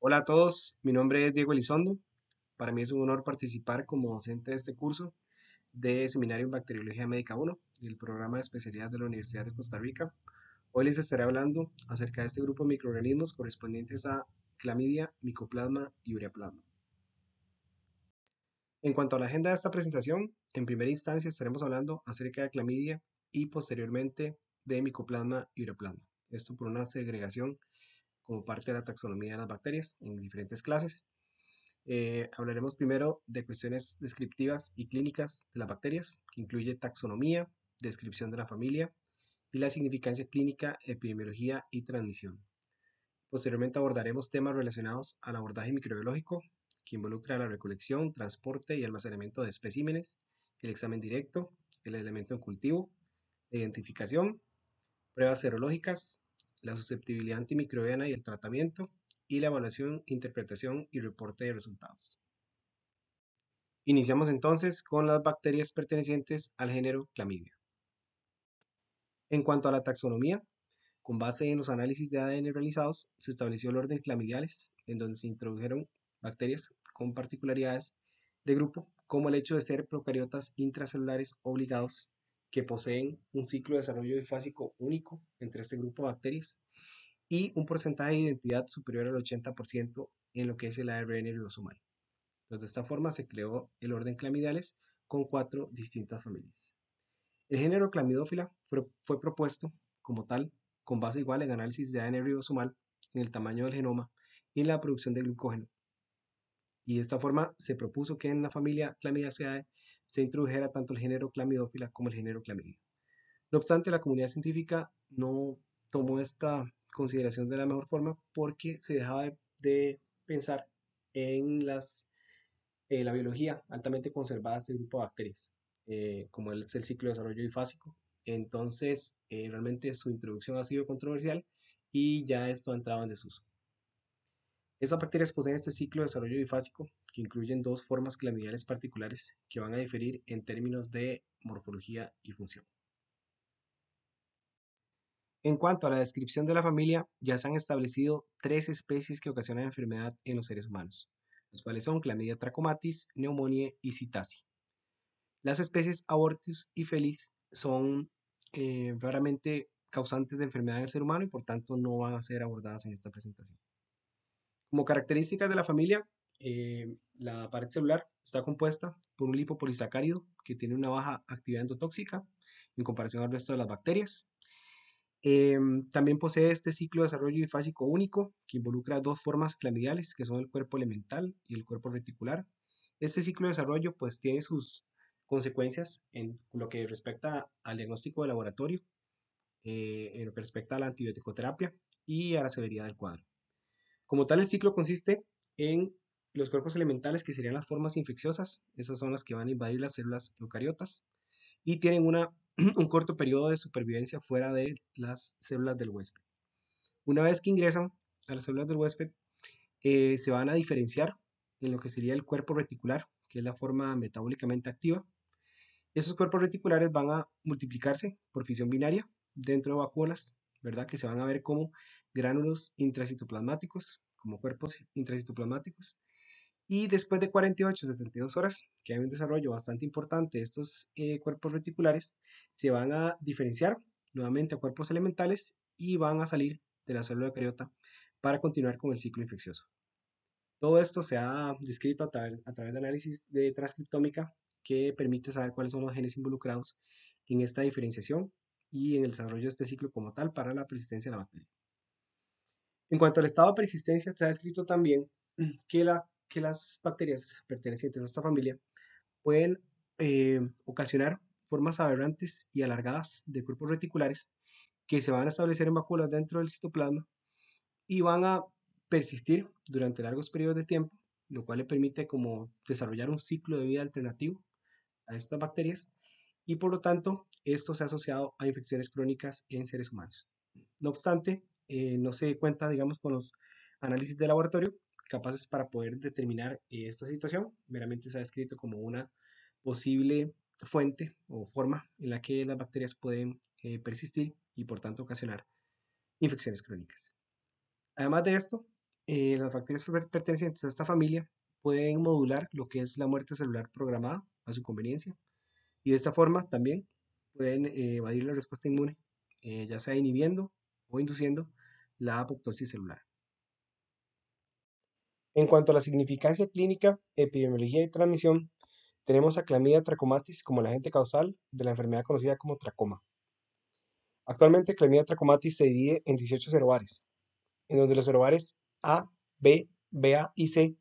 Hola a todos, mi nombre es Diego Elizondo. Para mí es un honor participar como docente de este curso de Seminario en Bacteriología Médica 1 del programa de especialidad de la Universidad de Costa Rica. Hoy les estaré hablando acerca de este grupo de microorganismos correspondientes a clamidia, micoplasma y ureaplasma. En cuanto a la agenda de esta presentación, en primera instancia estaremos hablando acerca de clamidia y posteriormente de micoplasma y ureaplasma. Esto por una segregación como parte de la taxonomía de las bacterias en diferentes clases. Eh, hablaremos primero de cuestiones descriptivas y clínicas de las bacterias, que incluye taxonomía, descripción de la familia y la significancia clínica, epidemiología y transmisión. Posteriormente abordaremos temas relacionados al abordaje microbiológico, que involucra la recolección, transporte y almacenamiento de especímenes, el examen directo, el elemento en cultivo, la identificación, pruebas serológicas, la susceptibilidad antimicrobiana y el tratamiento, y la evaluación, interpretación y reporte de resultados. Iniciamos entonces con las bacterias pertenecientes al género Clamidia. En cuanto a la taxonomía, con base en los análisis de ADN realizados, se estableció el orden clamidiales, en donde se introdujeron bacterias con particularidades de grupo, como el hecho de ser procariotas intracelulares obligados que poseen un ciclo de desarrollo bifásico único entre este grupo de bacterias y un porcentaje de identidad superior al 80% en lo que es el ARN ribosomal. Entonces, de esta forma se creó el orden Clamidales con cuatro distintas familias. El género Clamidófila fue, propuesto como tal con base igual en análisis de ADN ribosomal en el tamaño del genoma y en la producción de glucógeno. Y de esta forma se propuso que en la familia Clamidaceae se introdujera tanto el género clamidófila como el género clamidia. No obstante, la comunidad científica no tomó esta consideración de la mejor forma porque se dejaba de, pensar en las, eh, la biología altamente conservada de este grupo de bacterias, eh, como es el ciclo de desarrollo bifásico. Entonces, eh, realmente su introducción ha sido controversial y ya esto entraba entrado en desuso. Estas bacterias poseen este ciclo de desarrollo bifásico que incluyen dos formas clamidiales particulares que van a diferir en términos de morfología y función. En cuanto a la descripción de la familia, ya se han establecido tres especies que ocasionan enfermedad en los seres humanos, los cuales son clamidia trachomatis, neumonie y Citasi. Las especies Abortus y Felis son eh, raramente causantes de enfermedad en el ser humano y por tanto no van a ser abordadas en esta presentación. Como características de la familia, eh, la pared celular está compuesta por un lipopolisacárido que tiene una baja actividad endotóxica en comparación al resto de las bacterias. Em, también posee este ciclo de desarrollo bifásico único que involucra dos formas clamidiales que son el cuerpo elemental y el cuerpo reticular. Este ciclo de desarrollo pues tiene sus consecuencias en lo que respecta al diagnóstico de laboratorio, eh, en lo que respecta a la antibiótico-terapia y a la severidad del cuadro. Como tal, el ciclo consiste en los cuerpos elementales, que serían las formas infecciosas, esas son las que van a invadir las células eucariotas, y tienen una, un corto periodo de supervivencia fuera de las células del huésped. Una vez que ingresan a las células del huésped, eh, se van a diferenciar en lo que sería el cuerpo reticular, que es la forma metabólicamente activa. Esos cuerpos reticulares van a multiplicarse por fisión binaria dentro de vacuolas, ¿verdad? Que se van a ver como gránulos intracitoplasmáticos, como cuerpos intracitoplasmáticos. Y después de 48 a 72 horas, que hay un desarrollo bastante importante de estos eh, cuerpos reticulares, se van a diferenciar nuevamente a cuerpos elementales y van a salir de la célula eucariota para continuar con el ciclo infeccioso. Todo esto se ha descrito a, a través de análisis de transcriptómica que permite saber cuáles son los genes involucrados en esta diferenciación y en el desarrollo de este ciclo como tal para la persistencia de la bacteria. En cuanto al estado de persistencia, se ha descrito también que, las bacterias pertenecientes a esta familia pueden eh, ocasionar formas aberrantes y alargadas de cuerpos reticulares que se van a establecer en vacuolas dentro del citoplasma y van a persistir durante largos periodos de tiempo, lo cual le permite como desarrollar un ciclo de vida alternativo a estas bacterias y por lo tanto esto se ha asociado a infecciones crónicas en seres humanos. No obstante, eh, no se cuenta, digamos, con los análisis de laboratorio capaces para poder determinar eh, esta situación. Meramente se ha descrito como una posible fuente o forma en la que las bacterias pueden eh, persistir y por tanto ocasionar infecciones crónicas. Además de esto, las bacterias pertenecientes a esta familia pueden modular lo que es la muerte celular programada a su conveniencia y de esta forma también pueden evadir la respuesta inmune, ya sea inhibiendo o induciendo la apoptosis celular. En cuanto a la significancia clínica, epidemiología y transmisión, tenemos a Clamida trachomatis como el agente causal de la enfermedad conocida como tracoma. Actualmente, Clamida trachomatis se divide en 18 serovares, en donde los serovares A, B, BA y C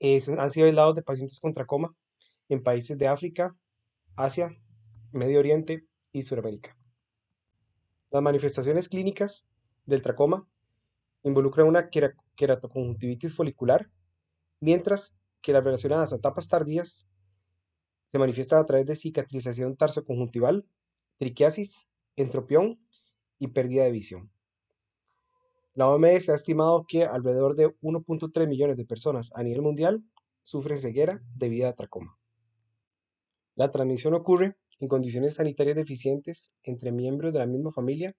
eh, han sido aislados de pacientes con tracoma en países de África, Asia, Medio Oriente y Sudamérica. Las manifestaciones clínicas del tracoma involucra una queratoconjuntivitis folicular, mientras que las relacionadas a etapas tardías se manifiestan a través de cicatrización tarsoconjuntival, triquiasis, entropión y pérdida de visión. La OMS ha estimado que alrededor de 1.3 millones de personas a nivel mundial sufren ceguera debido a tracoma. La transmisión ocurre en condiciones sanitarias deficientes entre miembros de la misma familia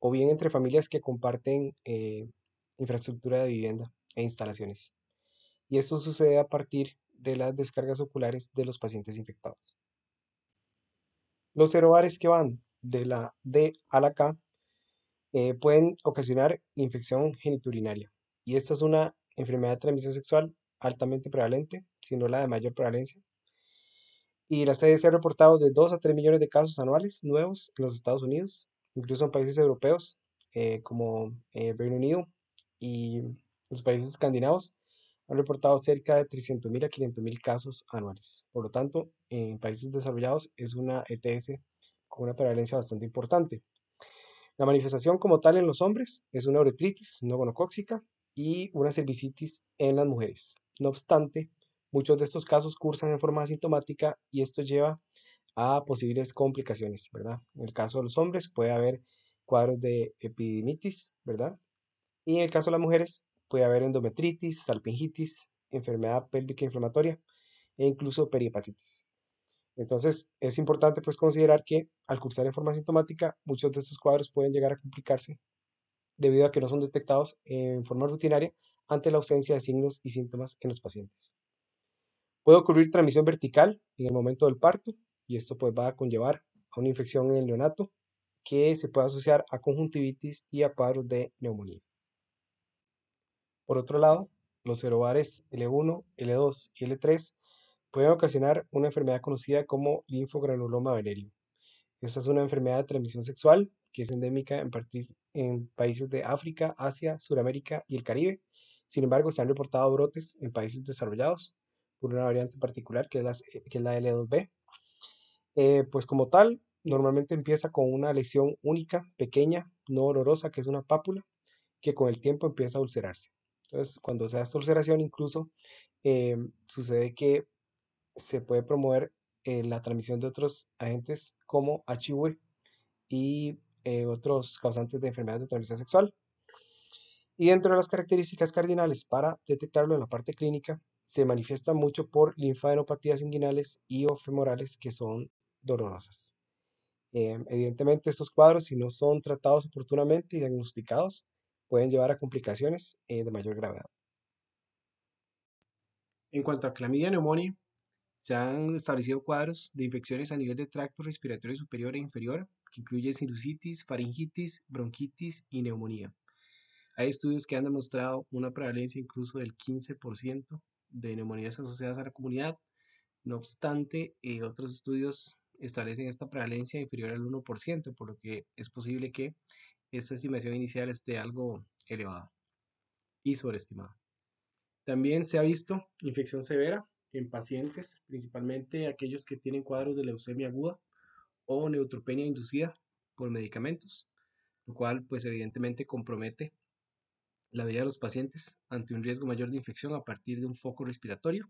o bien entre familias que comparten eh, infraestructura de vivienda e instalaciones. Y esto sucede a partir de las descargas oculares de los pacientes infectados. Los cerovares que van de la D a la K eh, pueden ocasionar infección geniturinaria. Y esta es una enfermedad de transmisión sexual altamente prevalente, si no la de mayor prevalencia. Y la CDC ha reportado de 2 a 3 millones de casos anuales nuevos en los Estados Unidos, incluso en países europeos eh, como eh, Reino Unido y los países escandinavos, han reportado cerca de 300.000 a 500.000 casos anuales. Por lo tanto, en países desarrollados es una ETS con una prevalencia bastante importante. La manifestación como tal en los hombres es una uretritis no gonocóxica y una cervicitis en las mujeres. No obstante, muchos de estos casos cursan en forma asintomática y esto lleva a posibles complicaciones, ¿verdad? En el caso de los hombres puede haber cuadros de epidimitis, ¿verdad? Y en el caso de las mujeres puede haber endometritis, salpingitis, enfermedad pélvica inflamatoria e incluso perihepatitis. Entonces, es importante pues considerar que al cursar en forma sintomática, muchos de estos cuadros pueden llegar a complicarse debido a que no son detectados en forma rutinaria ante la ausencia de signos y síntomas en los pacientes. Puede ocurrir transmisión vertical en el momento del parto, y esto pues va a conllevar a una infección en el neonato que se puede asociar a conjuntivitis y a cuadros de neumonía. Por otro lado, los serovares L1, L2 y L3 pueden ocasionar una enfermedad conocida como linfogranuloma venéreo. Esta es una enfermedad de transmisión sexual que es endémica en, países de África, Asia, Sudamérica y el Caribe. Sin embargo, se han reportado brotes en países desarrollados por una variante particular que es la L2B, eh, pues como tal, normalmente empieza con una lesión única, pequeña, no dolorosa, que es una pápula, que con el tiempo empieza a ulcerarse. Entonces, cuando se da esta ulceración, incluso eh, sucede que se puede promover eh, la transmisión de otros agentes como HIV y otros causantes de enfermedades de transmisión sexual. Y dentro de las características cardinales para detectarlo en la parte clínica, se manifiesta mucho por linfadenopatías inguinales y o femorales, que son dolorosas. Eh, evidentemente, estos cuadros, si no son tratados oportunamente y diagnosticados, pueden llevar a complicaciones eh, de mayor gravedad. En cuanto a clamidia neumonía, se han establecido cuadros de infecciones a nivel de tracto respiratorio superior e inferior, que incluye sinusitis, faringitis, bronquitis y neumonía. Hay estudios que han demostrado una prevalencia incluso del 15% de neumonías asociadas a la comunidad. No obstante, eh, otros estudios establecen esta prevalencia inferior al 1%, por lo que es posible que esta estimación inicial esté algo elevada y sobreestimada. También se ha visto infección severa en pacientes, principalmente aquellos que tienen cuadros de leucemia aguda o neutropenia inducida por medicamentos, lo cual pues evidentemente compromete la vida de los pacientes ante un riesgo mayor de infección a partir de un foco respiratorio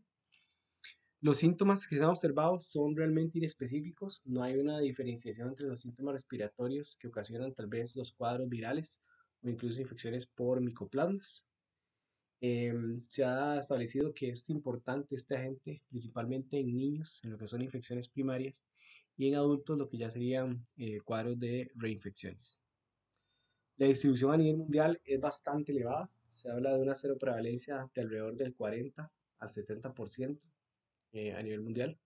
los síntomas que se han observado son realmente inespecíficos, no hay una diferenciación entre los síntomas respiratorios que ocasionan tal vez los cuadros virales o incluso infecciones por micoplasmas. Em, se ha establecido que es importante este agente, principalmente en niños, en lo que son infecciones primarias, y en adultos lo que ya serían eh, cuadros de reinfecciones. La distribución a nivel mundial es bastante elevada, se habla de una cero prevalencia de alrededor del 40 al 70%, eh, a nivel mundial.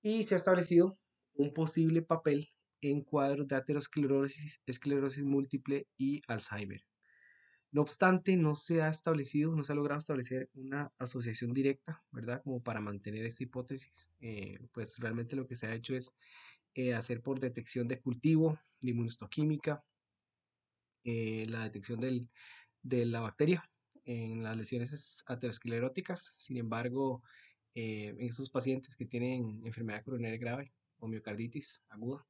Y se ha establecido un posible papel en cuadros de aterosclerosis, esclerosis múltiple y Alzheimer. No obstante, no se ha establecido, no se ha logrado establecer una asociación directa, ¿verdad? Como para mantener esta hipótesis. Eh, pues realmente lo que se ha hecho es eh, hacer por detección de cultivo, de la detección de la bacteria en las lesiones ateroscleróticas. Sin embargo, eh, en estos pacientes que tienen enfermedad coronaria grave o miocarditis aguda,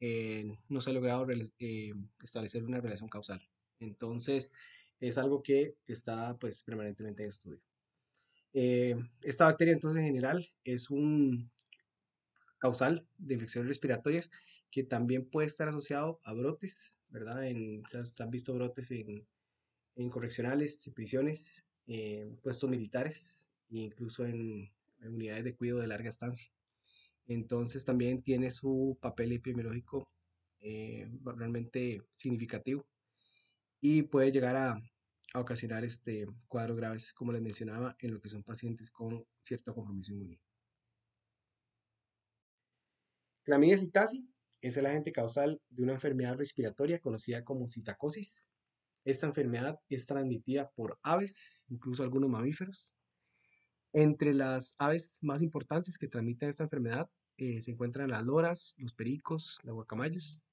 eh, no se ha logrado eh, establecer una relación causal. Entonces, es algo que está pues, permanentemente en estudio. esta bacteria, entonces, en general, es un causal de infecciones respiratorias que también puede estar asociado a brotes, ¿verdad? se, han visto brotes en, en correccionales, en prisiones, en puestos militares, incluso en, unidades de cuidado de larga estancia. Entonces también tiene su papel epidemiológico eh, realmente significativo y puede llegar a, ocasionar este, cuadros graves, como les mencionaba, en lo que son pacientes con cierto compromiso inmune. La citasi es el agente causal de una enfermedad respiratoria conocida como citacosis. Esta enfermedad es transmitida por aves, incluso algunos mamíferos, entre las aves más importantes que transmiten esta enfermedad eh, se encuentran las loras, los pericos, las guacamayas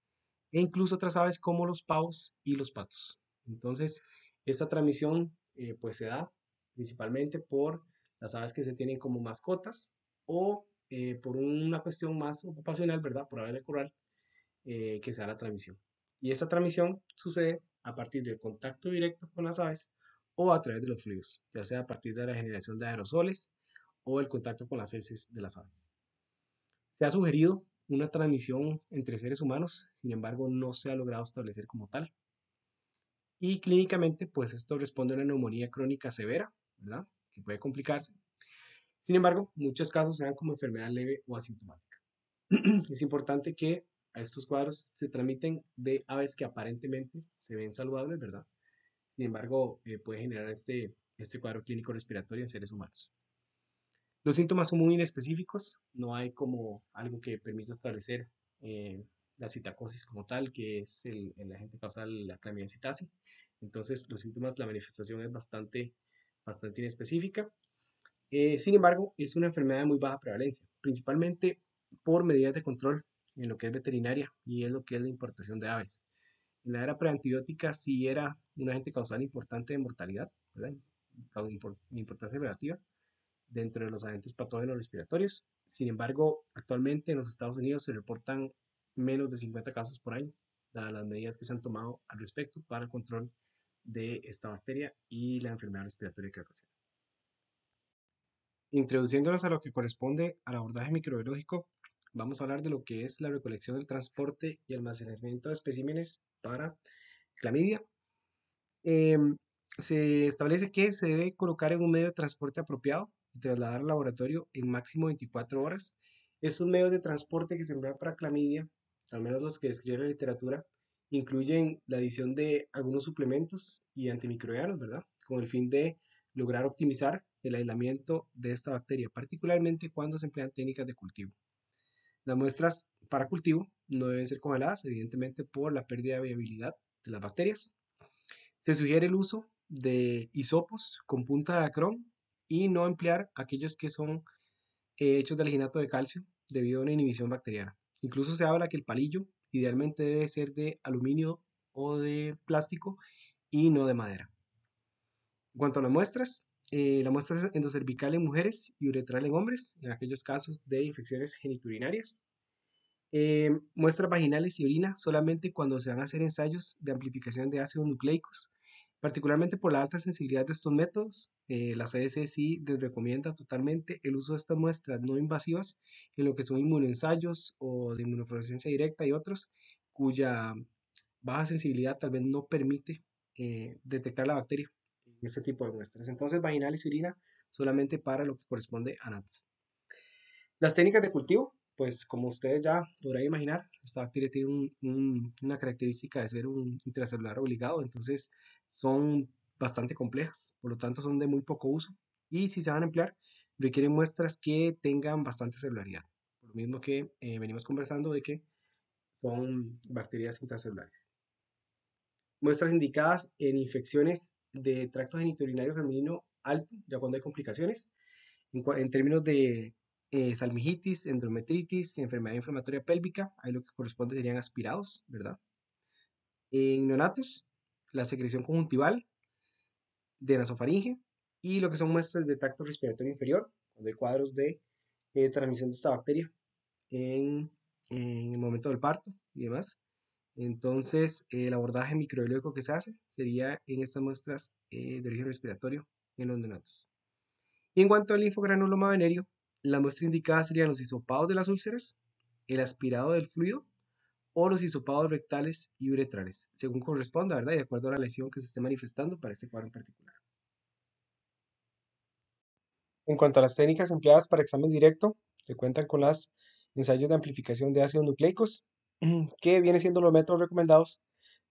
e incluso otras aves como los pavos y los patos. Entonces, esta transmisión eh, pues se da principalmente por las aves que se tienen como mascotas o eh, por una cuestión más ocupacional, ¿verdad? Por aves de coral, que se da la transmisión. Y esta transmisión sucede a partir del contacto directo con las aves o a través de los fluidos, ya sea a partir de la generación de aerosoles o el contacto con las heces de las aves. Se ha sugerido una transmisión entre seres humanos, sin embargo no se ha logrado establecer como tal. Y clínicamente, pues esto responde a una neumonía crónica severa, ¿verdad? Que puede complicarse. Sin embargo, muchos casos se dan como enfermedad leve o asintomática. es importante que a estos cuadros se transmiten de aves que aparentemente se ven saludables, ¿verdad? Sin embargo, eh, puede generar este, este, cuadro clínico respiratorio en seres humanos. Los síntomas son muy inespecíficos, no hay como algo que permita establecer eh, la citacosis como tal, que es el, el agente causal la clamidia citasi. Entonces, los síntomas, la manifestación es bastante, bastante inespecífica. Eh, sin embargo, es una enfermedad de muy baja prevalencia, principalmente por medidas de control en lo que es veterinaria y es lo que es la importación de aves la era preantibiótica sí era un agente causal importante de mortalidad, de importancia relativa dentro de los agentes patógenos respiratorios. Sin embargo, actualmente en los Estados Unidos se reportan menos de 50 casos por año, dadas las medidas que se han tomado al respecto para el control de esta bacteria y la enfermedad respiratoria que ocasiona. Introduciéndonos a lo que corresponde al abordaje microbiológico, vamos a hablar de lo que es la recolección del transporte y almacenamiento de especímenes para clamidia, em, se establece que se debe colocar en un medio de transporte apropiado y trasladar al laboratorio en máximo 24 horas. Estos medios de transporte que se emplean para clamidia, al menos los que describe la literatura, incluyen la adición de algunos suplementos y antimicrobianos, ¿verdad? Con el fin de lograr optimizar el aislamiento de esta bacteria, particularmente cuando se emplean técnicas de cultivo. Las muestras para cultivo no deben ser congeladas, evidentemente por la pérdida de viabilidad de las bacterias. Se sugiere el uso de hisopos con punta de acrón y no emplear aquellos que son eh, hechos de alginato de calcio debido a una inhibición bacteriana. Incluso se habla que el palillo idealmente debe ser de aluminio o de plástico y no de madera. En cuanto a las muestras, eh, la muestra endocervical en mujeres y uretral en hombres, en aquellos casos de infecciones geniturinarias. Eh, muestras vaginales y orina solamente cuando se van a hacer ensayos de amplificación de ácidos nucleicos, particularmente por la alta sensibilidad de estos métodos. Eh, la CDC sí recomienda totalmente el uso de estas muestras no invasivas en lo que son inmunoensayos o de inmunofluorescencia directa y otros, cuya baja sensibilidad tal vez no permite eh, detectar la bacteria en este tipo de muestras. Entonces, vaginales y orina solamente para lo que corresponde a NATS. Las técnicas de cultivo, pues como ustedes ya podrán imaginar, esta bacteria tiene una característica de ser un intracelular obligado, entonces son bastante complejas, por lo tanto son de muy poco uso y si se van a emplear requieren muestras que tengan bastante celularidad, por lo mismo que eh, venimos conversando de que son bacterias intracelulares. Muestras indicadas en infecciones de tracto genitourinario femenino alto, ya cuando hay complicaciones, en términos de eh, salmigitis, endometritis, enfermedad inflamatoria pélvica, ahí lo que corresponde serían aspirados, ¿verdad? En neonatos, la secreción conjuntival de nasofaringe y lo que son muestras de tacto respiratorio inferior, donde cuadros de eh, transmisión de esta bacteria en, el momento del parto y demás. Entonces, el abordaje microbiológico que se hace sería en estas muestras eh, de origen respiratorio en los neonatos. Y en cuanto al linfogranuloma venéreo, la muestra indicada serían los hisopados de las úlceras, el aspirado del fluido o los hisopados rectales y uretrales, según corresponda, ¿verdad? Y de acuerdo a la lesión que se esté manifestando para este cuadro en particular. En cuanto a las técnicas empleadas para examen directo, se cuentan con los ensayos de amplificación de ácidos nucleicos, que vienen siendo los métodos recomendados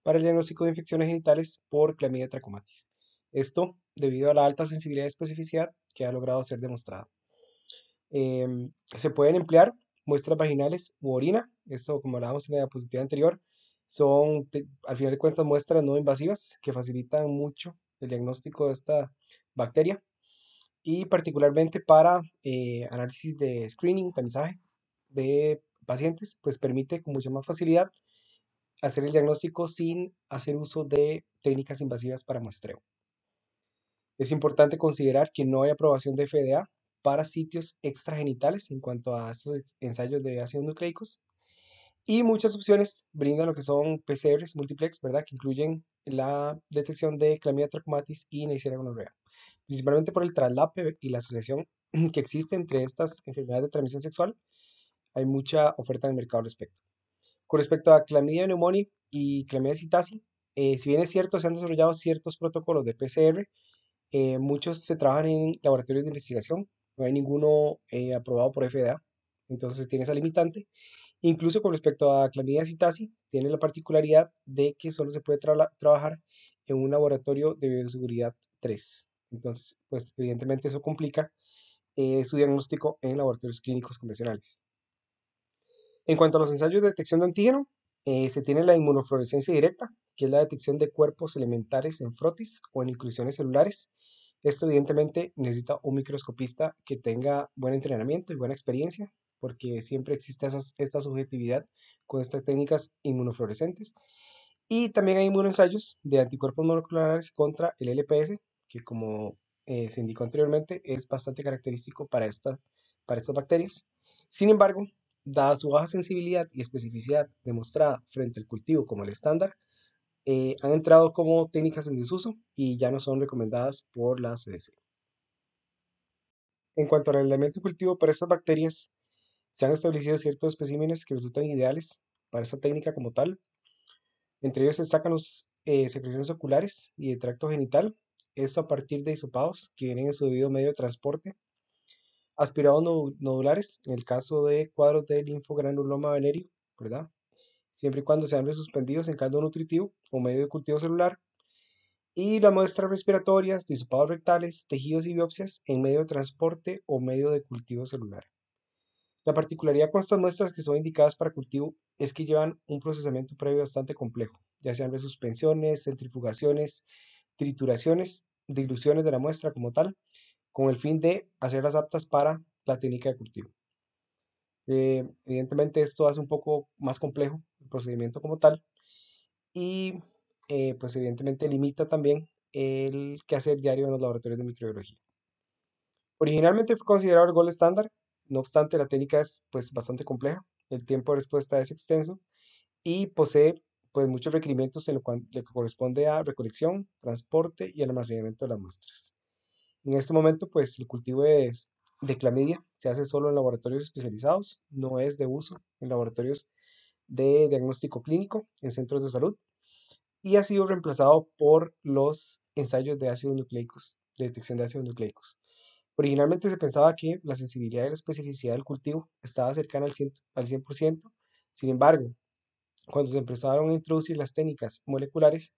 para el diagnóstico de infecciones genitales por clamidia trachomatis. Esto debido a la alta sensibilidad y especificidad que ha logrado ser demostrada. Em, se pueden emplear muestras vaginales u orina, esto como hablábamos en la diapositiva anterior, son al final de cuentas muestras no invasivas que facilitan mucho el diagnóstico de esta bacteria y particularmente para eh, análisis de screening, tamizaje de pacientes, pues permite con mucha más facilidad hacer el diagnóstico sin hacer uso de técnicas invasivas para muestreo. Es importante considerar que no hay aprobación de FDA para sitios extragenitales en cuanto a estos ensayos de ácidos nucleicos. Y muchas opciones brindan lo que son PCRs multiplex, ¿verdad? Que incluyen la detección de clamidia trachomatis y Neisseria gonorrea, principalmente por el traslape y la asociación que existe entre estas enfermedades de transmisión sexual. Hay mucha oferta en el mercado al respecto. Con respecto a clamidia neumonic y clamidia citasi, eh, si bien es cierto, se han desarrollado ciertos protocolos de PCR, eh, muchos se trabajan en laboratorios de investigación, no hay ninguno eh, aprobado por FDA, entonces tiene esa limitante. Incluso con respecto a clamidia citasi, tiene la particularidad de que solo se puede trabajar en un laboratorio de bioseguridad 3. Entonces, pues evidentemente eso complica eh, su diagnóstico en laboratorios clínicos convencionales. En cuanto a los ensayos de detección de antígeno, eh, se tiene la inmunofluorescencia directa, que es la detección de cuerpos elementales en frotis o en inclusiones celulares esto evidentemente necesita un microscopista que tenga buen entrenamiento y buena experiencia, porque siempre existe esta subjetividad con estas técnicas inmunofluorescentes. Y también hay ensayos de anticuerpos monoclonales contra el LPS, que como eh, se indicó anteriormente, es bastante característico para, para estas bacterias. Sin embargo, dada su baja sensibilidad y especificidad demostrada frente al cultivo como el estándar, eh, han entrado como técnicas en desuso y ya no son recomendadas por la CDC. En cuanto al elemento cultivo para estas bacterias, se han establecido ciertos especímenes que resultan ideales para esta técnica como tal. Entre ellos se destacan los eh, secreciones oculares y de tracto genital, esto a partir de isopados que vienen en su debido medio de transporte. Aspirados nodulares, en el caso de cuadros de linfogranuloma venéreo, ¿verdad? siempre y cuando sean resuspendidos en caldo nutritivo o medio de cultivo celular, y las muestras respiratorias, disopados rectales, tejidos y biopsias en medio de transporte o medio de cultivo celular. La particularidad con estas muestras que son indicadas para cultivo es que llevan un procesamiento previo bastante complejo, ya sean resuspensiones, centrifugaciones, trituraciones, diluciones de la muestra como tal, con el fin de hacerlas aptas para la técnica de cultivo. Eh, evidentemente esto hace un poco más complejo procedimiento como tal. Y eh, pues evidentemente limita también el quehacer diario en los laboratorios de microbiología. Originalmente fue considerado el gol estándar, no obstante la técnica es pues bastante compleja, el tiempo de respuesta es extenso y posee pues muchos requerimientos en lo, que corresponde a recolección, transporte y almacenamiento de las muestras. En este momento pues el cultivo de clamidia se hace solo en laboratorios especializados, no es de uso en laboratorios de diagnóstico clínico en centros de salud y ha sido reemplazado por los ensayos de ácidos nucleicos, de detección de ácidos nucleicos. Originalmente se pensaba que la sensibilidad y la especificidad del cultivo estaba cercana al 100%, al 100% sin embargo, cuando se empezaron a introducir las técnicas moleculares,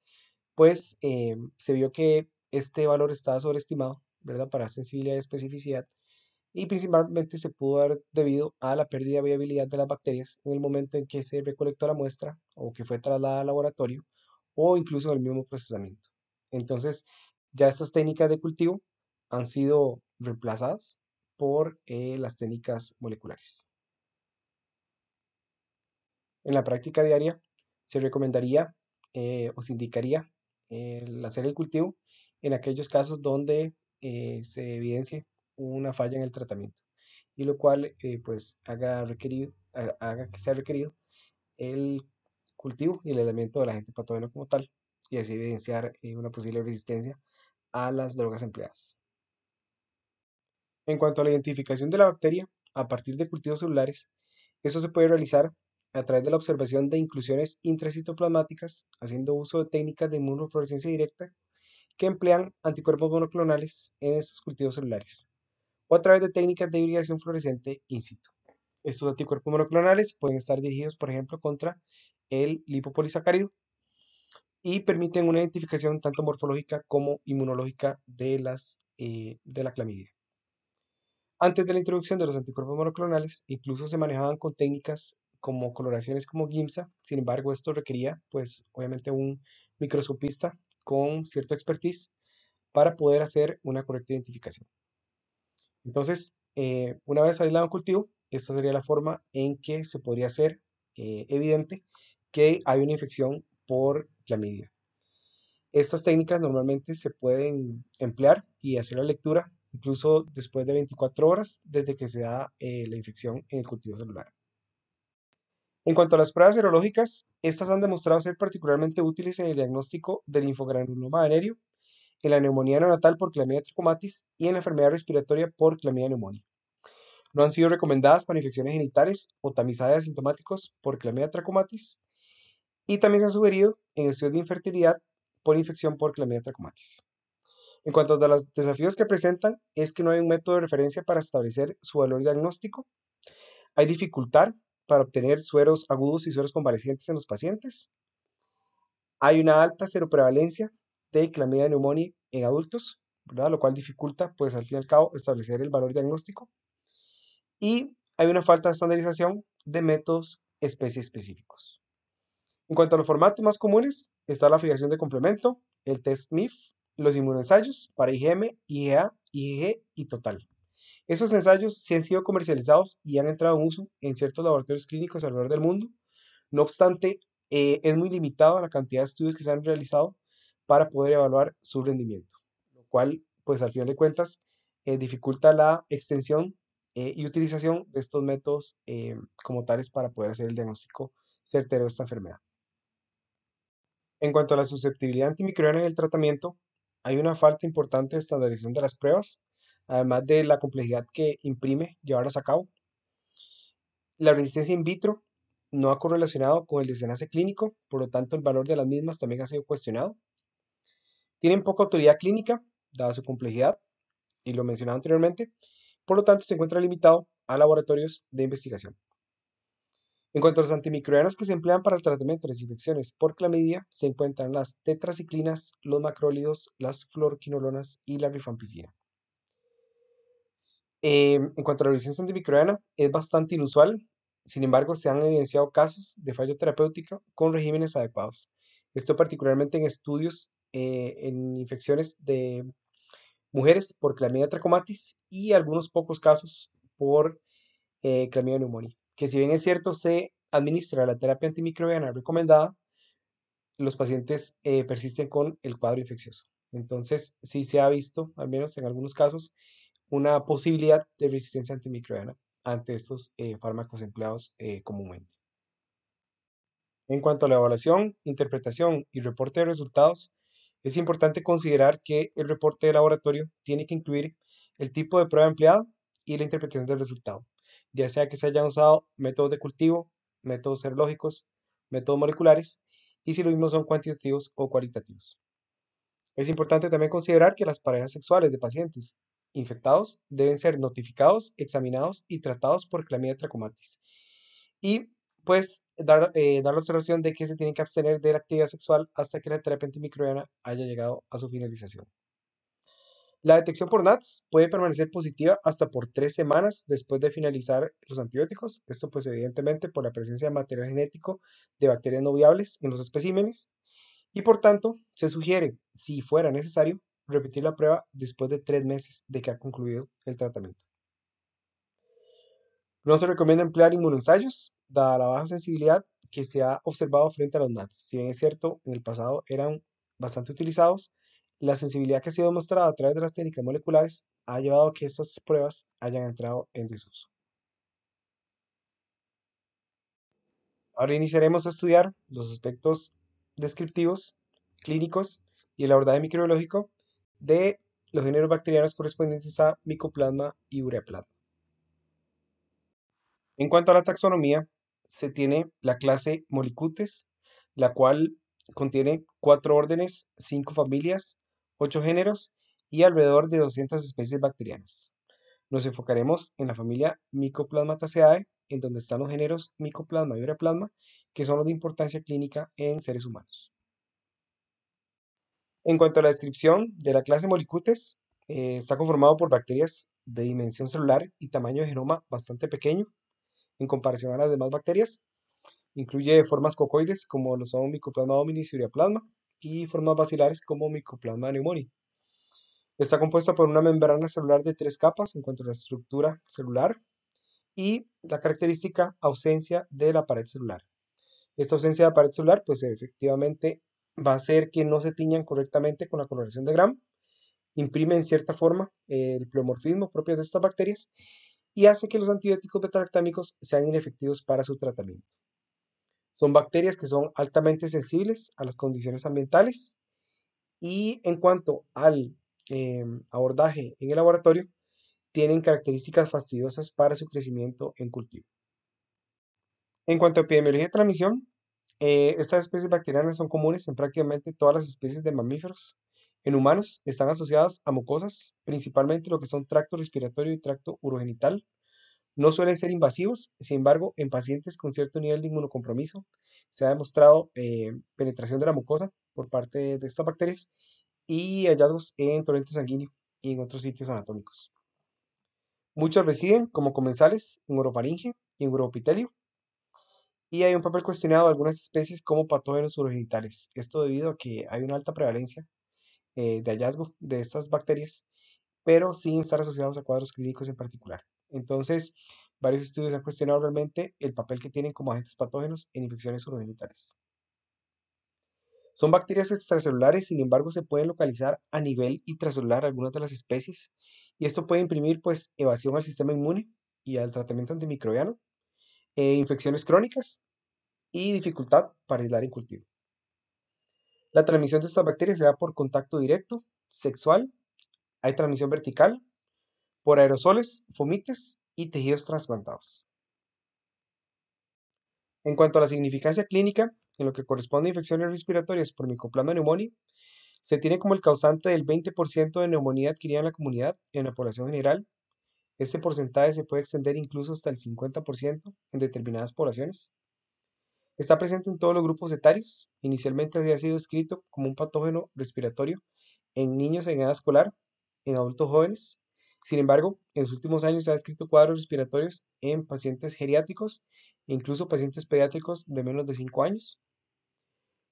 pues eh, se vio que este valor estaba sobreestimado, ¿verdad? Para sensibilidad y especificidad, y principalmente se pudo haber debido a la pérdida de viabilidad de las bacterias en el momento en que se recolectó la muestra o que fue trasladada al laboratorio o incluso en el mismo procesamiento. Entonces, ya estas técnicas de cultivo han sido reemplazadas por eh, las técnicas moleculares. En la práctica diaria se recomendaría eh, o se indicaría eh, el hacer el cultivo en aquellos casos donde se evidencie una falla en el tratamiento y lo cual eh, pues haga, requerido, que sea requerido el cultivo y el aislamiento de la gente como tal y así evidenciar eh, una posible resistencia a las drogas empleadas. En cuanto a la identificación de la bacteria a partir de cultivos celulares, eso se puede realizar a través de la observación de inclusiones intracitoplasmáticas, haciendo uso de técnicas de inmunofluorescencia directa que emplean anticuerpos monoclonales en estos cultivos celulares o a través de técnicas de irrigación fluorescente in situ. Estos anticuerpos monoclonales pueden estar dirigidos, por ejemplo, contra el lipopolisacárido y permiten una identificación tanto morfológica como inmunológica de, las, eh, de la clamidia. Antes de la introducción de los anticuerpos monoclonales, incluso se manejaban con técnicas como coloraciones como GIMSA, sin embargo esto requería pues obviamente un microscopista con cierto expertise para poder hacer una correcta identificación. Entonces, eh, una vez aislado el cultivo, esta sería la forma en que se podría hacer eh, evidente que hay una infección por clamidia. Estas técnicas normalmente se pueden emplear y hacer la lectura incluso después de 24 horas desde que se da eh, la infección en el cultivo celular. En cuanto a las pruebas serológicas, estas han demostrado ser particularmente útiles en el diagnóstico del infogranuloma aéreo en la neumonía neonatal por clamidia trachomatis y en la enfermedad respiratoria por clamidia neumonía. No han sido recomendadas para infecciones genitales o tamizadas asintomáticos por clamidia trachomatis y también se han sugerido en estudio de infertilidad por infección por clamidia trachomatis. En cuanto a los desafíos que presentan, es que no hay un método de referencia para establecer su valor diagnóstico, hay dificultad para obtener sueros agudos y sueros convalecientes en los pacientes, hay una alta seroprevalencia de clamidia neumonía en adultos, ¿verdad? lo cual dificulta, pues al fin y al cabo, establecer el valor diagnóstico. Y hay una falta de estandarización de métodos especie específicos. En cuanto a los formatos más comunes, está la fijación de complemento, el test MIF, los inmunoensayos para IgM, IgA, e IgG e y total. Esos ensayos sí han sido comercializados y han entrado en uso en ciertos laboratorios clínicos alrededor del mundo. No obstante, eh, es muy limitado la cantidad de estudios que se han realizado para poder evaluar su rendimiento, lo cual, pues al final de cuentas, eh, dificulta la extensión eh, y utilización de estos métodos eh, como tales para poder hacer el diagnóstico certero de esta enfermedad. En cuanto a la susceptibilidad antimicrobiana en el tratamiento, hay una falta importante de estandarización de las pruebas, además de la complejidad que imprime llevarlas a cabo. La resistencia in vitro no ha correlacionado con el desenlace clínico, por lo tanto el valor de las mismas también ha sido cuestionado. Tienen poca autoridad clínica, dada su complejidad, y lo mencionaba anteriormente, por lo tanto se encuentra limitado a laboratorios de investigación. En cuanto a los antimicrobianos que se emplean para el tratamiento de las infecciones por clamidia, se encuentran las tetraciclinas, los macrólidos, las fluorquinolonas y la rifampicina. Em, en cuanto a la resistencia antimicrobiana, es bastante inusual, sin embargo, se han evidenciado casos de fallo terapéutico con regímenes adecuados. Esto particularmente en estudios eh, en infecciones de mujeres por clamidia trachomatis y algunos pocos casos por eh, clamidia neumonía, que si bien es cierto se administra la terapia antimicrobiana recomendada, los pacientes eh, persisten con el cuadro infeccioso. Entonces, sí se ha visto, al menos en algunos casos, una posibilidad de resistencia antimicrobiana ante estos eh, fármacos empleados comúnmente. En cuanto a la evaluación, interpretación y reporte de resultados, es importante considerar que el reporte de laboratorio tiene que incluir el tipo de prueba empleada y la interpretación del resultado, ya sea que se hayan usado métodos de cultivo, métodos serológicos, métodos moleculares y si los mismos son cuantitativos o cualitativos. Es importante también considerar que las parejas sexuales de pacientes infectados deben ser notificados, examinados y tratados por clamidia trachomatis y pues dar, eh, dar la observación de que se tiene que abstener de la actividad sexual hasta que la terapia antimicrobiana haya llegado a su finalización. La detección por NATS puede permanecer positiva hasta por tres semanas después de finalizar los antibióticos. Esto pues evidentemente por la presencia de material genético de bacterias no viables en los especímenes. Y por tanto, se sugiere, si fuera necesario, repetir la prueba después de tres meses de que ha concluido el tratamiento. No se recomienda emplear inmunoensayos dada la baja sensibilidad que se ha observado frente a los NATs. Si bien es cierto, en el pasado eran bastante utilizados, la sensibilidad que ha sido demostrado a través de las técnicas moleculares ha llevado a que estas pruebas hayan entrado en desuso. Ahora iniciaremos a estudiar los aspectos descriptivos, clínicos y el abordaje microbiológico de los géneros bacterianos correspondientes a micoplasma y Ureaplasma. En cuanto a la taxonomía, se tiene la clase Molicutes, la cual contiene cuatro órdenes, cinco familias, ocho géneros y alrededor de 200 especies bacterianas. Nos enfocaremos en la familia Mycoplasmataceae, en donde están los géneros Mycoplasma y Ureaplasma, que son los de importancia clínica en seres humanos. En cuanto a la descripción de la clase Molicutes, eh, está conformado por bacterias de dimensión celular y tamaño de genoma bastante pequeño, en comparación a las demás bacterias. Incluye formas cocoides como los son Mycoplasma y plasma y formas bacilares como micoplasma neumoni. Está compuesta por una membrana celular de tres capas en cuanto a la estructura celular y la característica ausencia de la pared celular. Esta ausencia de la pared celular pues efectivamente va a hacer que no se tiñan correctamente con la coloración de Gram, imprime en cierta forma el pleomorfismo propio de estas bacterias y hace que los antibióticos betalactámicos sean inefectivos para su tratamiento. Son bacterias que son altamente sensibles a las condiciones ambientales y en cuanto al em, abordaje en el laboratorio, tienen características fastidiosas para su crecimiento en cultivo. En cuanto a epidemiología de transmisión, eh, estas especies bacterianas son comunes en prácticamente todas las especies de mamíferos, en humanos están asociadas a mucosas, principalmente lo que son tracto respiratorio y tracto urogenital. No suelen ser invasivos, sin embargo, en pacientes con cierto nivel de inmunocompromiso se ha demostrado eh, penetración de la mucosa por parte de estas bacterias y hallazgos en torrente sanguíneo y en otros sitios anatómicos. Muchos residen como comensales en orofaringe y en uropitelio, y hay un papel cuestionado de algunas especies como patógenos urogenitales. Esto debido a que hay una alta prevalencia eh, de hallazgo de estas bacterias, pero sin estar asociados a cuadros clínicos en particular. Entonces, varios estudios han cuestionado realmente el papel que tienen como agentes patógenos en infecciones urogenitales. Son bacterias extracelulares, sin embargo, se pueden localizar a nivel intracelular algunas de las especies y esto puede imprimir pues evasión al sistema inmune y al tratamiento antimicrobiano, eh, infecciones crónicas y dificultad para aislar en cultivo. La transmisión de estas bacterias se da por contacto directo, sexual, hay transmisión vertical, por aerosoles, fomites y tejidos trasplantados. En cuanto a la significancia clínica, en lo que corresponde a infecciones respiratorias por micoplano neumonía, se tiene como el causante del 20% de neumonía adquirida en la comunidad en la población general. Este porcentaje se puede extender incluso hasta el 50% en determinadas poblaciones. Está presente en todos los grupos etarios. Inicialmente había sido descrito como un patógeno respiratorio en niños en edad escolar, en adultos jóvenes. Sin embargo, en los últimos años se ha descrito cuadros respiratorios en pacientes geriátricos e incluso pacientes pediátricos de menos de 5 años.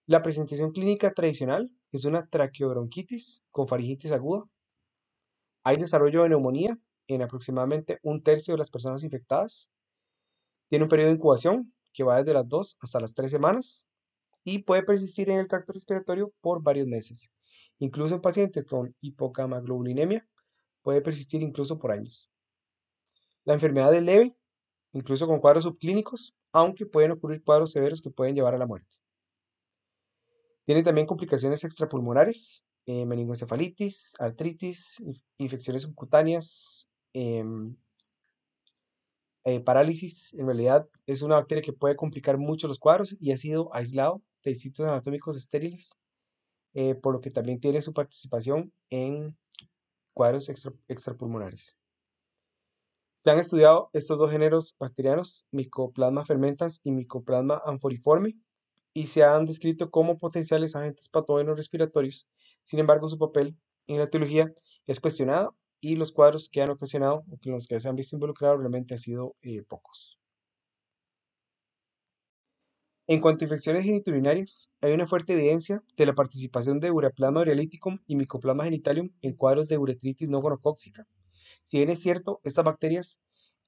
La presentación clínica tradicional es una traqueobronquitis con faringitis aguda. Hay desarrollo de neumonía en aproximadamente un tercio de las personas infectadas. Tiene un periodo de incubación que va desde las 2 hasta las 3 semanas y puede persistir en el carácter respiratorio por varios meses. Incluso en pacientes con hipocamaglobulinemia puede persistir incluso por años. La enfermedad es leve, incluso con cuadros subclínicos, aunque pueden ocurrir cuadros severos que pueden llevar a la muerte. Tiene también complicaciones extrapulmonares, eh, meningoencefalitis, artritis, infecciones subcutáneas, em, eh, parálisis en realidad es una bacteria que puede complicar mucho los cuadros y ha sido aislado de sitios anatómicos estériles, eh, por lo que también tiene su participación en cuadros extrapulmonares. Se han estudiado estos dos géneros bacterianos, Mycoplasma fermentans y Mycoplasma anforiforme y se han descrito como potenciales agentes patógenos respiratorios. Sin embargo, su papel en la etiología es cuestionado y los cuadros que han ocasionado o que los que se han visto involucrados realmente han sido eh, pocos. En cuanto a infecciones geniturinarias, hay una fuerte evidencia de la participación de ureaplasma urealyticum y micoplasma genitalium en cuadros de uretritis no gonocóxica. Si bien es cierto, estas bacterias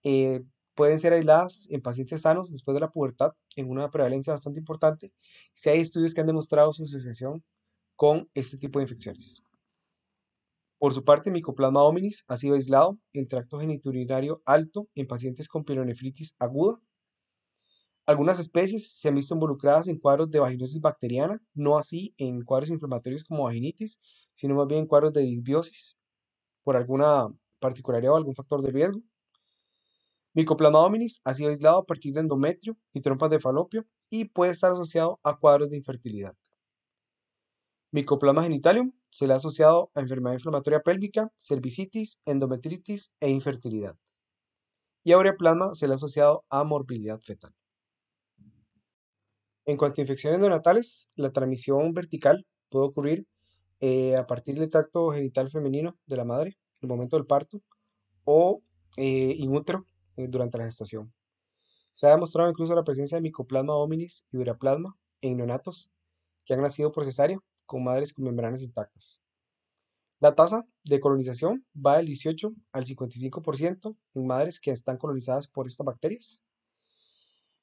eh, pueden ser aisladas en pacientes sanos después de la pubertad en una prevalencia bastante importante, si hay estudios que han demostrado su asociación con este tipo de infecciones. Por su parte, Mycoplasma hominis ha sido aislado en tracto geniturinario alto en pacientes con pironefritis aguda. Algunas especies se han visto involucradas en cuadros de vaginosis bacteriana, no así en cuadros inflamatorios como vaginitis, sino más bien en cuadros de disbiosis por alguna particularidad o algún factor de riesgo. Mycoplasma hominis ha sido aislado a partir de endometrio y trompas de falopio y puede estar asociado a cuadros de infertilidad. Micoplasma genitalium se le ha asociado a enfermedad inflamatoria pélvica, cervicitis, endometritis e infertilidad. Y aureoplasma se le ha asociado a morbilidad fetal. En cuanto a infecciones neonatales, la transmisión vertical puede ocurrir eh, a partir del tracto genital femenino de la madre, en el momento del parto, o eh, eh, durante la gestación. Se ha demostrado incluso la presencia de micoplasma hominis y ureaplasma en neonatos que han nacido por cesárea con madres con membranas intactas. La tasa de colonización va del 18 al 55% en madres que están colonizadas por estas bacterias.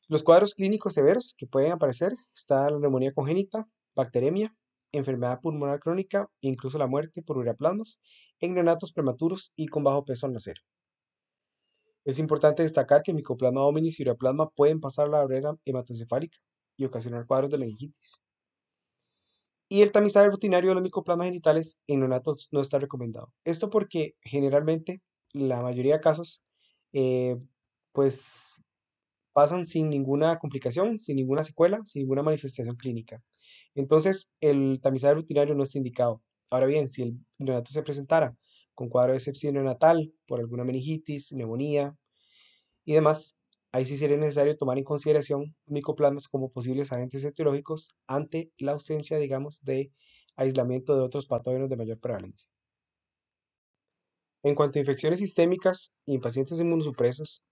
Los cuadros clínicos severos que pueden aparecer están la neumonía congénita, bacteremia, enfermedad pulmonar crónica e incluso la muerte por ureaplasmas en neonatos prematuros y con bajo peso al nacer. Es importante destacar que micoplasma hominis y ureaplasma pueden pasar la barrera hematoencefálica y ocasionar cuadros de meningitis. Y el tamizaje rutinario de los micoplasmas genitales en neonatos no está recomendado. Esto porque generalmente la mayoría de casos eh, pues pasan sin ninguna complicación, sin ninguna secuela, sin ninguna manifestación clínica. Entonces el tamizaje rutinario no está indicado. Ahora bien, si el neonato se presentara con cuadro de sepsis neonatal por alguna meningitis, neumonía y demás, Ahí sí sería necesario tomar en consideración micoplasmas como posibles agentes etiológicos ante la ausencia, digamos, de aislamiento de otros patógenos de mayor prevalencia. En cuanto a infecciones sistémicas y en pacientes inmunosupresos,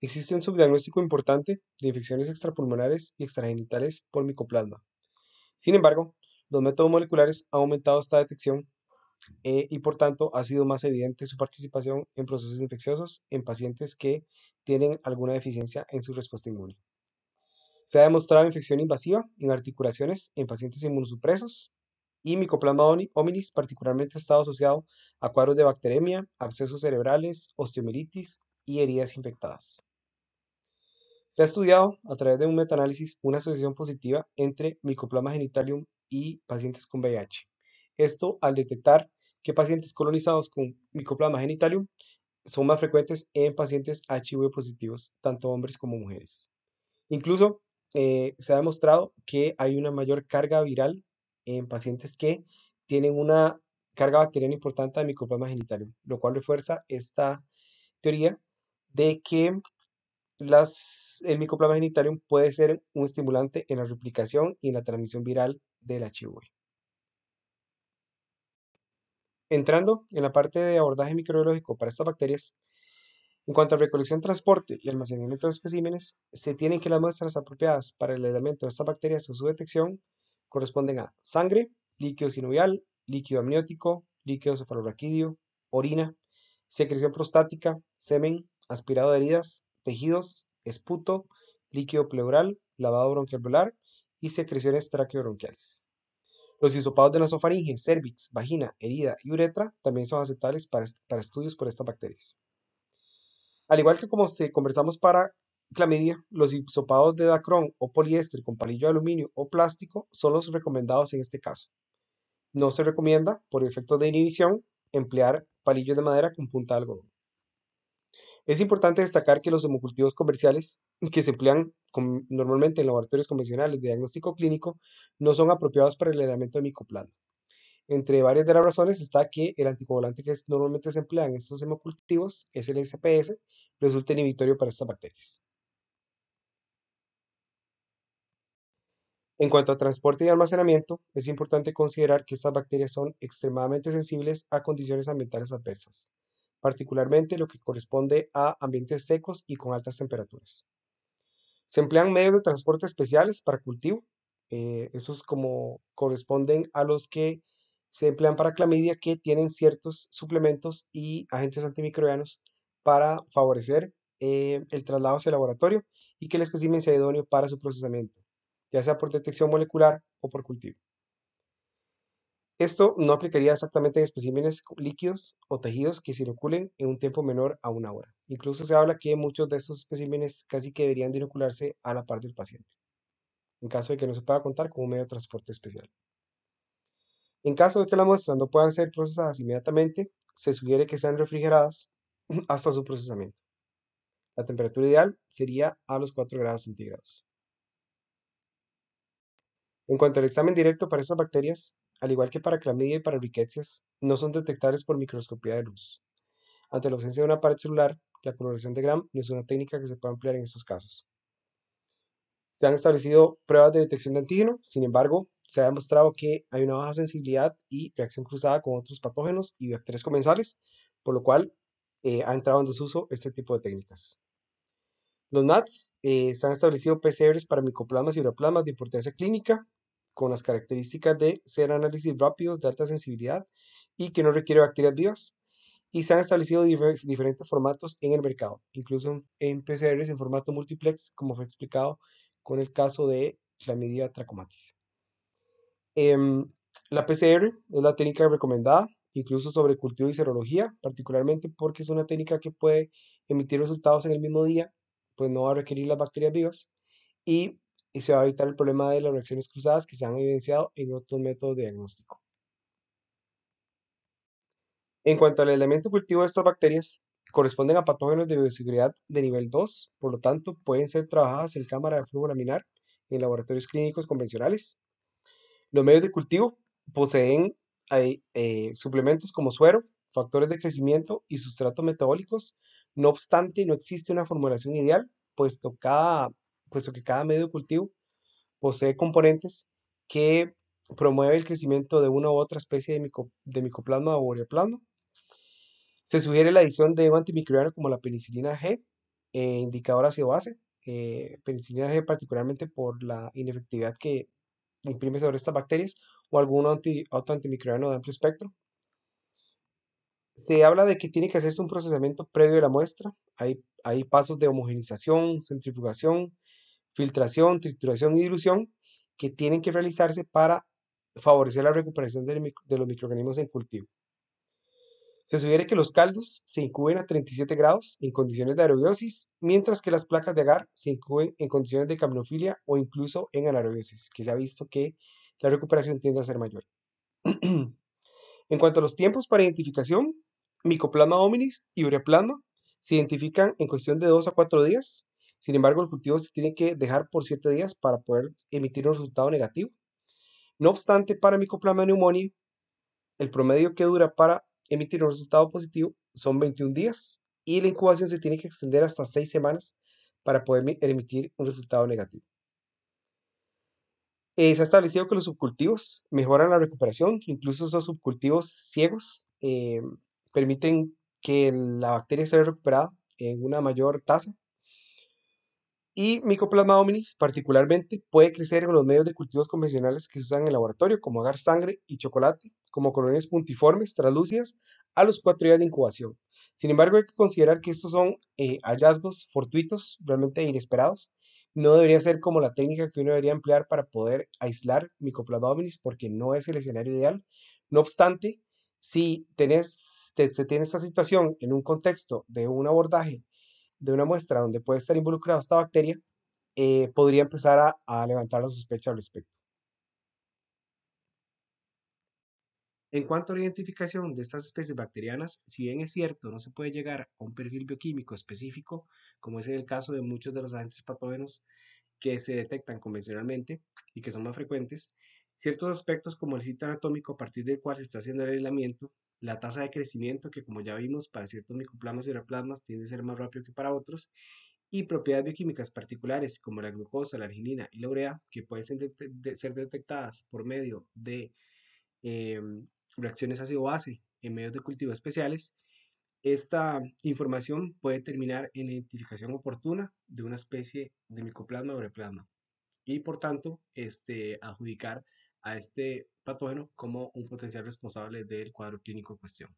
existe un subdiagnóstico importante de infecciones extrapulmonares y extragenitales por micoplasma. Sin embargo, los métodos moleculares han aumentado esta detección eh, y por tanto ha sido más evidente su participación en procesos infecciosos en pacientes que tienen alguna deficiencia en su respuesta inmune. Se ha demostrado infección invasiva en articulaciones en pacientes inmunosupresos y micoplasma hominis particularmente ha estado asociado a cuadros de bacteremia, abscesos cerebrales, osteomielitis y heridas infectadas. Se ha estudiado a través de un metaanálisis una asociación positiva entre micoplasma genitalium y pacientes con VIH. Esto al detectar que pacientes colonizados con micoplasma genitalium son más frecuentes en pacientes HIV positivos, tanto hombres como mujeres. Incluso eh, se ha demostrado que hay una mayor carga viral en pacientes que tienen una carga bacteriana importante de micoplasma genitalium, lo cual refuerza esta teoría de que las, el micoplasma genitalium puede ser un estimulante en la replicación y en la transmisión viral del HIV. Entrando en la parte de abordaje microbiológico para estas bacterias, en cuanto a recolección, transporte y almacenamiento de especímenes, se tienen que las muestras apropiadas para el aislamiento de estas bacterias o su detección corresponden a sangre, líquido sinovial, líquido amniótico, líquido cefalorraquídeo, orina, secreción prostática, semen, aspirado de heridas, tejidos, esputo, líquido pleural, lavado bronquial y secreciones bronquiales los hisopados de nasofaringe, cervix, vagina, herida y uretra también son aceptables para, estudios por estas bacterias. Al igual que como se conversamos para clamidia, los hisopados de dacron o poliéster con palillo de aluminio o plástico son los recomendados en este caso. No se recomienda, por efectos de inhibición, emplear palillos de madera con punta de algodón. Es importante destacar que los hemocultivos comerciales que se emplean normalmente en laboratorios convencionales de diagnóstico clínico no son apropiados para el aislamiento de micoplasma. Entre varias de las razones está que el anticoagulante que normalmente se emplea en estos hemocultivos, es el SPS, resulta inhibitorio para estas bacterias. En cuanto a transporte y almacenamiento, es importante considerar que estas bacterias son extremadamente sensibles a condiciones ambientales adversas particularmente lo que corresponde a ambientes secos y con altas temperaturas. Se emplean medios de transporte especiales para cultivo, eh, esos como corresponden a los que se emplean para clamidia que tienen ciertos suplementos y agentes antimicrobianos para favorecer eh, el traslado hacia el laboratorio y que el espécimen sea idóneo para su procesamiento, ya sea por detección molecular o por cultivo. Esto no aplicaría exactamente en especímenes líquidos o tejidos que se inoculen en un tiempo menor a una hora. Incluso se habla que muchos de estos especímenes casi que deberían de inocularse a la parte del paciente, en caso de que no se pueda contar con un medio de transporte especial. En caso de que las muestras no puedan ser procesadas inmediatamente, se sugiere que sean refrigeradas hasta su procesamiento. La temperatura ideal sería a los 4 grados centígrados. En cuanto al examen directo para estas bacterias, al igual que para clamidia y para rickettsias, no son detectables por microscopía de luz. Ante la ausencia de una pared celular, la coloración de Gram no es una técnica que se pueda emplear en estos casos. Se han establecido pruebas de detección de antígeno, sin embargo, se ha demostrado que hay una baja sensibilidad y reacción cruzada con otros patógenos y bacterias comensales, por lo cual eh, ha entrado en desuso este tipo de técnicas. Los NATs eh, se han establecido PCRs para micoplasmas y uroplasmas de importancia clínica, con las características de ser análisis rápidos de alta sensibilidad y que no requiere bacterias vivas. Y se han establecido diferentes formatos en el mercado, incluso en PCRs en formato multiplex, como fue explicado con el caso de la trachomatis. Eh, la PCR es la técnica recomendada, incluso sobre cultivo y serología, particularmente porque es una técnica que puede emitir resultados en el mismo día, pues no va a requerir las bacterias vivas y y se va a evitar el problema de las reacciones cruzadas que se han evidenciado en otros métodos de diagnóstico. En cuanto al elemento cultivo de estas bacterias, corresponden a patógenos de bioseguridad de nivel 2, por lo tanto pueden ser trabajadas en cámara de flujo laminar en laboratorios clínicos convencionales. Los medios de cultivo poseen eh, eh, suplementos como suero, factores de crecimiento y sustratos metabólicos. No obstante, no existe una formulación ideal, puesto cada puesto que cada medio de cultivo posee componentes que promueven el crecimiento de una u otra especie de, micoplasma o boreoplasma. Se sugiere la adición de un antimicrobiano como la penicilina G, eh, indicador ácido base, eh, penicilina G particularmente por la inefectividad que imprime sobre estas bacterias, o algún anti, otro antimicrobiano de amplio espectro. Se habla de que tiene que hacerse un procesamiento previo de la muestra. Hay, hay pasos de homogenización, centrifugación, filtración, trituración y dilución que tienen que realizarse para favorecer la recuperación de los microorganismos en cultivo. Se sugiere que los caldos se incuben a 37 grados en condiciones de aerobiosis, mientras que las placas de agar se incuben en condiciones de caminofilia o incluso en anaerobiosis, que se ha visto que la recuperación tiende a ser mayor. en cuanto a los tiempos para identificación, micoplasma hominis y ureplasma se identifican en cuestión de 2 a 4 días, sin embargo, el cultivo se tienen que dejar por 7 días para poder emitir un resultado negativo. No obstante, para micoplasma neumonía, el promedio que dura para emitir un resultado positivo son 21 días y la incubación se tiene que extender hasta 6 semanas para poder emitir un resultado negativo. Eh, se ha establecido que los subcultivos mejoran la recuperación, incluso esos subcultivos ciegos eh, permiten que la bacteria sea recuperada en una mayor tasa y Mycoplasma hominis particularmente puede crecer en los medios de cultivos convencionales que se usan en el laboratorio, como agar sangre y chocolate, como colonias puntiformes translúcidas a los cuatro días de incubación. Sin embargo, hay que considerar que estos son eh, hallazgos fortuitos, realmente inesperados. No debería ser como la técnica que uno debería emplear para poder aislar Mycoplasma hominis, porque no es el escenario ideal. No obstante, si tenés, se tiene esta situación en un contexto de un abordaje de una muestra donde puede estar involucrada esta bacteria, eh, podría empezar a, levantar la sospecha al respecto. En cuanto a la identificación de estas especies bacterianas, si bien es cierto, no se puede llegar a un perfil bioquímico específico, como es el caso de muchos de los agentes patógenos que se detectan convencionalmente y que son más frecuentes, ciertos aspectos como el sitio anatómico a partir del cual se está haciendo el aislamiento la tasa de crecimiento que como ya vimos para ciertos micoplasmas y replasmas tiende a ser más rápido que para otros y propiedades bioquímicas particulares como la glucosa, la arginina y la urea que pueden ser, detectadas por medio de em, reacciones ácido-base en medios de cultivo especiales, esta información puede terminar en la identificación oportuna de una especie de micoplasma o replasma y por tanto este, adjudicar a este patógeno como un potencial responsable del cuadro clínico en cuestión.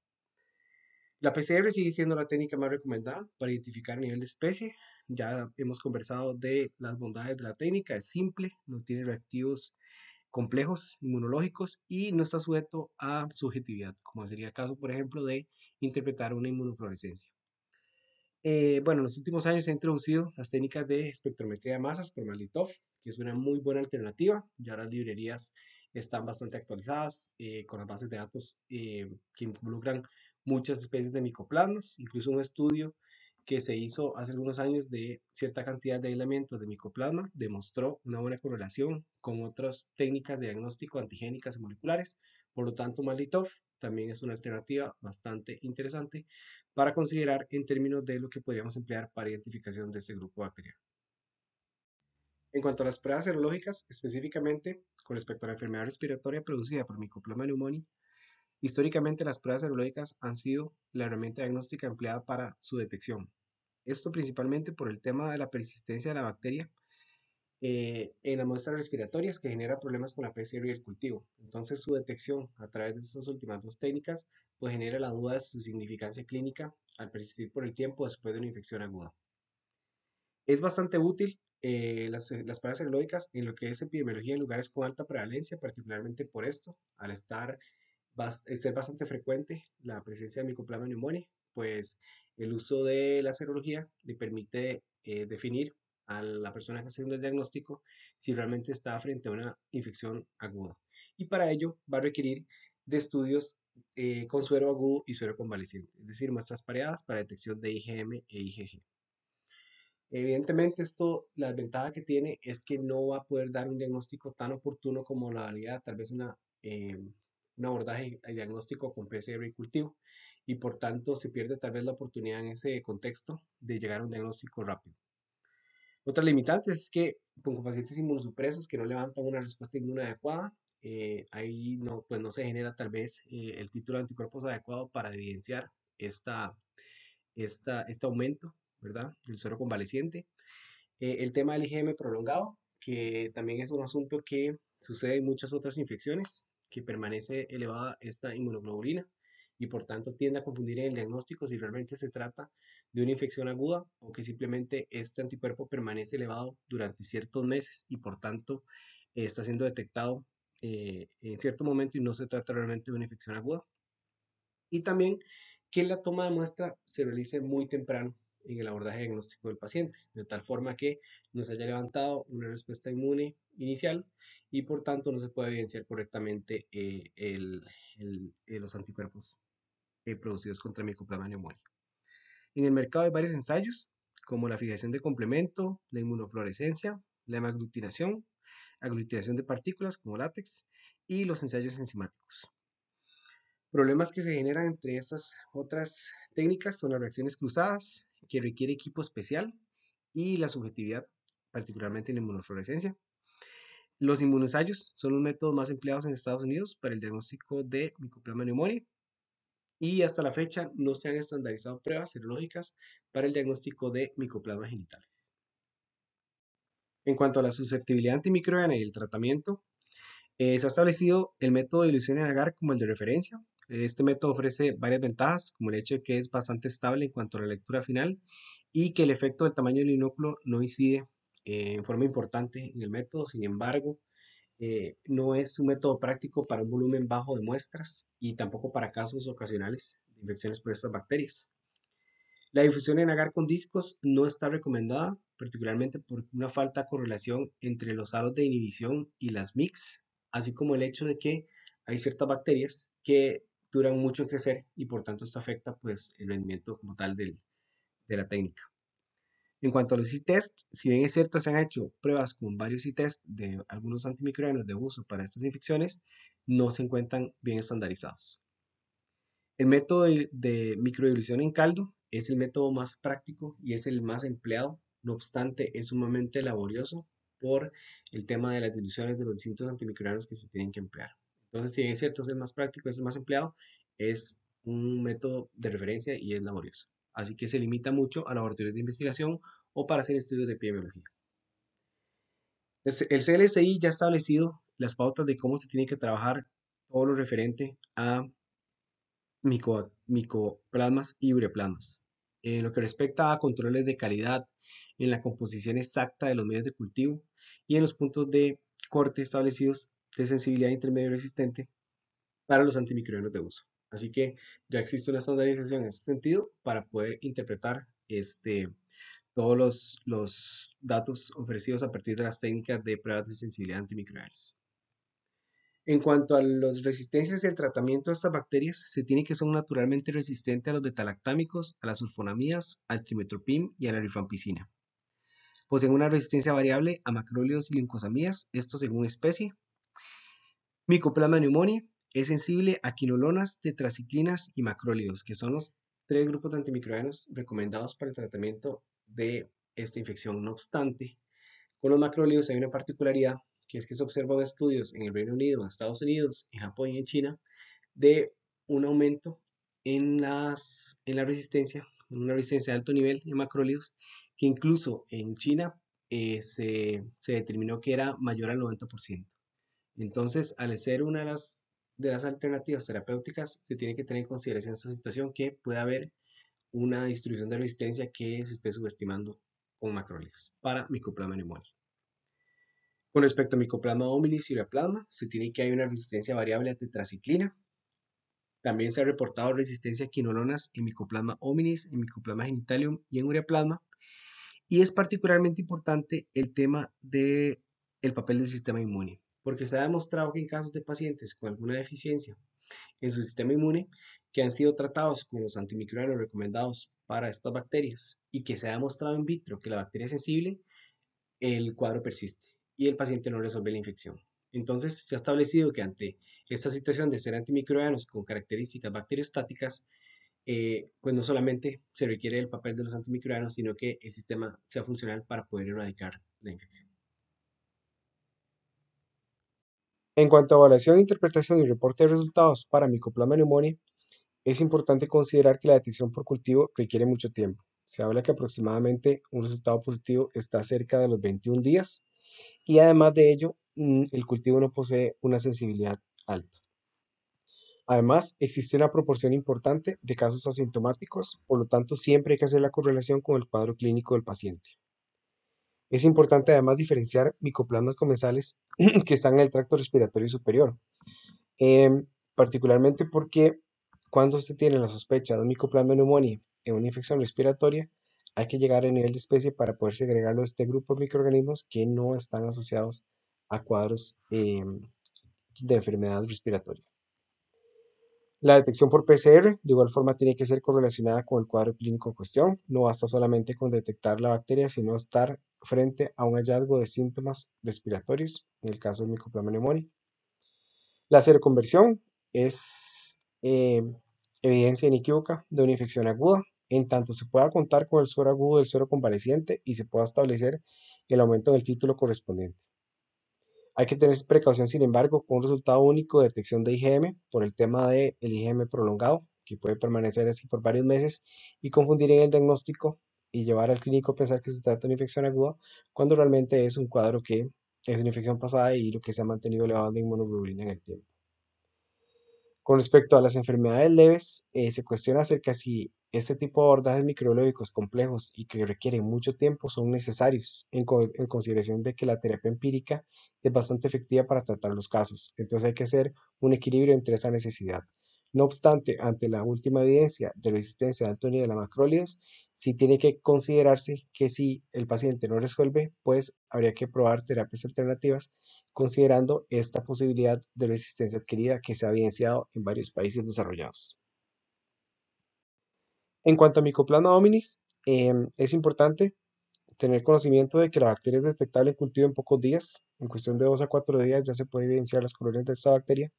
La PCR sigue siendo la técnica más recomendada para identificar a nivel de especie. Ya hemos conversado de las bondades de la técnica, es simple, no tiene reactivos complejos inmunológicos y no está sujeto a subjetividad, como sería el caso, por ejemplo, de interpretar una inmunofluorescencia. Eh, bueno, en los últimos años se han introducido las técnicas de espectrometría de masas por Malitov, que es una muy buena alternativa. Ya las librerías están bastante actualizadas eh, con las bases de datos eh, que involucran muchas especies de micoplasmas, incluso un estudio que se hizo hace algunos años de cierta cantidad de aislamientos de micoplasma demostró una buena correlación con otras técnicas de diagnóstico antigénicas y moleculares. Por lo tanto, Malitov también es una alternativa bastante interesante para considerar en términos de lo que podríamos emplear para identificación de este grupo bacteriano. En cuanto a las pruebas serológicas, específicamente con respecto a la enfermedad respiratoria producida por Mycoplasma pneumoniae, históricamente las pruebas serológicas han sido la herramienta diagnóstica empleada para su detección. Esto principalmente por el tema de la persistencia de la bacteria eh, en las muestras respiratorias que genera problemas con la PCR y el cultivo. Entonces su detección a través de estas últimas dos técnicas pues genera la duda de su significancia clínica al persistir por el tiempo después de una infección aguda. Es bastante útil eh, las, eh, las serológicas, en lo que es epidemiología en lugares con alta prevalencia, particularmente por esto, al estar ser bastante frecuente la presencia de micoplasma pneumoniae, pues el uso de la serología le permite eh, definir a la persona que está haciendo el diagnóstico si realmente está frente a una infección aguda. Y para ello va a requerir de estudios con suero agudo y suero convaleciente, es decir, muestras pareadas para detección de IgM e IgG. Evidentemente esto, la ventaja que tiene es que no va a poder dar un diagnóstico tan oportuno como la daría tal vez una, eh, un abordaje diagnóstico con PCR y cultivo y por tanto se pierde tal vez la oportunidad en ese contexto de llegar a un diagnóstico rápido. Otra limitante es que con pacientes inmunosupresos que no levantan una respuesta inmune adecuada, eh, ahí no, pues no se genera tal vez eh, el título de anticuerpos adecuado para evidenciar esta, esta, este aumento ¿verdad? El suero convaleciente. Eh, el tema del IgM prolongado, que también es un asunto que sucede en muchas otras infecciones, que permanece elevada esta inmunoglobulina y por tanto tiende a confundir en el diagnóstico si realmente se trata de una infección aguda o que simplemente este anticuerpo permanece elevado durante ciertos meses y por tanto está siendo detectado eh, en cierto momento y no se trata realmente de una infección aguda. Y también que la toma de muestra se realice muy temprano en el abordaje diagnóstico del paciente, de tal forma que no se haya levantado una respuesta inmune inicial y por tanto no se puede evidenciar correctamente eh, el, eh, los anticuerpos eh, producidos contra micoplasma neumónica. En el mercado hay varios ensayos, como la fijación de complemento, la inmunofluorescencia, la hemaglutinación, aglutinación de partículas como látex y los ensayos enzimáticos. Problemas que se generan entre estas otras técnicas son las reacciones cruzadas, que requiere equipo especial, y la subjetividad, particularmente en la inmunofluorescencia. Los inmunosayos son los métodos más empleados en Estados Unidos para el diagnóstico de micoplasma pneumoniae y hasta la fecha no se han estandarizado pruebas serológicas para el diagnóstico de micoplasmas genitales. En cuanto a la susceptibilidad antimicrobiana y el tratamiento, eh, se ha establecido el método de dilución en agar como el de referencia este método ofrece varias ventajas, como el hecho de que es bastante estable en cuanto a la lectura final y que el efecto del tamaño del inóculo no incide eh, en forma importante en el método. Sin embargo, eh, no es un método práctico para un volumen bajo de muestras y tampoco para casos ocasionales de infecciones por estas bacterias. La difusión en agar con discos no está recomendada, particularmente por una falta de correlación entre los aros de inhibición y las mix, así como el hecho de que hay ciertas bacterias que duran mucho en crecer y por tanto esto afecta pues el rendimiento como tal de la técnica. En cuanto a los C-Test, si bien es cierto, se han hecho pruebas con varios C-Test de algunos antimicrobianos de uso para estas infecciones, no se encuentran bien estandarizados. El método de, de microdilución en caldo es el método más práctico y es el más empleado, no obstante es sumamente laborioso por el tema de las diluciones de los distintos antimicrobianos que se tienen que emplear. Entonces, si es cierto, es el más práctico, es más empleado, es un método de referencia y es laborioso. Así que se limita mucho a laboratorios de investigación o para hacer estudios de epidemiología. El CLSI ya ha establecido las pautas de cómo se tiene que trabajar todo lo referente a micoplasmas y ureplasmas. En lo que respecta a controles de calidad, en la composición exacta de los medios de cultivo y en los puntos de corte establecidos de sensibilidad intermedio resistente para los antimicrobianos de uso. Así que ya existe una estandarización en ese sentido para poder interpretar este, todos los, datos ofrecidos a partir de las técnicas de pruebas de sensibilidad antimicrobianos. En cuanto a las resistencias y el tratamiento de estas bacterias, se tiene que son naturalmente resistentes a los betalactámicos, a las sulfonamidas, al trimetropim y a la rifampicina. Poseen una resistencia variable a macrólidos y lincosamías esto según especie, Micoplasma pneumoniae es sensible a quinolonas, tetraciclinas y macrólidos, que son los tres grupos de antimicrobianos recomendados para el tratamiento de esta infección. No obstante, con los macrólidos hay una particularidad, que es que se observan estudios en el Reino Unido, en Estados Unidos, en Japón y en China, de un aumento en, las, en la resistencia, una resistencia de alto nivel en macrólidos, que incluso en China eh, se, se determinó que era mayor al 90%. Entonces, al ser una de las, alternativas terapéuticas, se tiene que tener en consideración esta situación que puede haber una distribución de resistencia que se esté subestimando con macrólidos para micoplasma pneumonia. Con respecto a micoplasma hominis y ureaplasma, se tiene que hay una resistencia variable a tetraciclina. También se ha reportado resistencia a quinolonas en micoplasma hominis, en micoplasma genitalium y en ureaplasma. Y es particularmente importante el tema del papel del sistema inmune porque se ha demostrado que en casos de pacientes con alguna deficiencia en su sistema inmune que han sido tratados con los antimicrobianos recomendados para estas bacterias y que se ha demostrado in vitro que la bacteria es sensible, el cuadro persiste y el paciente no resuelve la infección. Entonces se ha establecido que ante esta situación de ser antimicrobianos con características bacteriostáticas, eh, pues no solamente se requiere el papel de los antimicrobianos, sino que el sistema sea funcional para poder erradicar la infección. En cuanto a evaluación, interpretación y reporte de resultados para micoplasma neumonía, es importante considerar que la detección por cultivo requiere mucho tiempo. Se habla que aproximadamente un resultado positivo está cerca de los 21 días y además de ello, mm, el cultivo no posee una sensibilidad alta. Además, existe una proporción importante de casos asintomáticos, por lo tanto, siempre hay que hacer la correlación con el cuadro clínico del paciente. Es importante además diferenciar micoplasmas comensales que están en el tracto respiratorio superior, em, particularmente porque cuando se tiene la sospecha de un micoplasma neumonía en una infección respiratoria, hay que llegar a nivel de especie para poder segregarlo a este grupo de microorganismos que no están asociados a cuadros em, de enfermedad respiratoria. La detección por PCR de igual forma tiene que ser correlacionada con el cuadro clínico en cuestión. No basta solamente con detectar la bacteria, sino estar frente a un hallazgo de síntomas respiratorios, en el caso del micoplama pneumoniae. La seroconversión es eh, evidencia inequívoca de una infección aguda, en tanto se pueda contar con el suero agudo del suero convaleciente y se pueda establecer el aumento del título correspondiente. Hay que tener precaución, sin embargo, con un resultado único de detección de IgM por el tema del IgM prolongado, que puede permanecer así por varios meses y confundir en el diagnóstico y llevar al clínico a pensar que se trata de una infección aguda, cuando realmente es un cuadro que es una infección pasada y lo que se ha mantenido elevado de inmunoglobulina en el tiempo. Con respecto a las enfermedades leves, eh, se cuestiona acerca si este tipo de abordajes microbiológicos complejos y que requieren mucho tiempo son necesarios en, en, consideración de que la terapia empírica es bastante efectiva para tratar los casos. Entonces hay que hacer un equilibrio entre esa necesidad no obstante, ante la última evidencia de resistencia de alto nivel a macrólidos, sí tiene que considerarse que si el paciente no resuelve, pues habría que probar terapias alternativas considerando esta posibilidad de resistencia adquirida que se ha evidenciado en varios países desarrollados. En cuanto a micoplano dominis, em, es importante tener conocimiento de que la bacteria es detectable en cultivo en pocos días, en cuestión de dos a cuatro días ya se puede evidenciar las colonias de esta bacteria.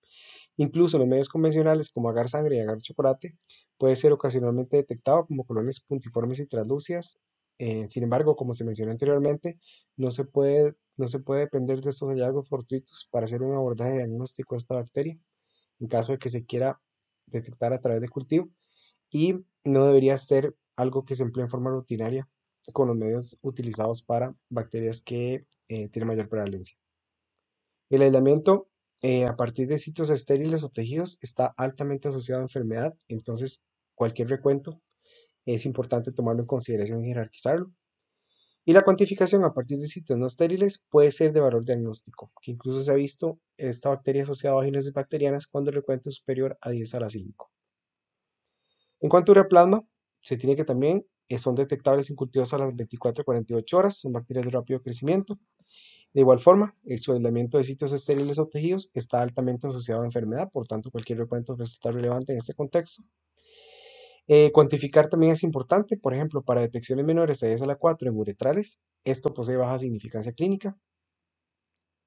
Incluso en los medios convencionales como agar sangre y agar chocolate puede ser ocasionalmente detectado como colonias puntiformes y translúcidas. Eh, sin embargo, como se mencionó anteriormente, no se, puede, no se puede depender de estos hallazgos fortuitos para hacer un abordaje diagnóstico de esta bacteria en caso de que se quiera detectar a través de cultivo y no debería ser algo que se emplee en forma rutinaria con los medios utilizados para bacterias que eh, tienen mayor prevalencia. El aislamiento eh, a partir de sitios estériles o tejidos está altamente asociado a enfermedad, entonces cualquier recuento es importante tomarlo en consideración y jerarquizarlo. Y la cuantificación a partir de sitios no estériles puede ser de valor diagnóstico, que incluso se ha visto esta bacteria asociada a vaginas bacterianas cuando el recuento es superior a 10 a la 5. En cuanto a plasma, se tiene que también son detectables en cultivos a las 24 a 48 horas, son bacterias de rápido crecimiento. De igual forma, el sueldamiento de sitios estériles o tejidos está altamente asociado a enfermedad, por tanto cualquier recuento resulta pues, relevante en este contexto. Eh, cuantificar también es importante, por ejemplo, para detecciones menores de 10 a la 4 en uretrales, esto posee baja significancia clínica.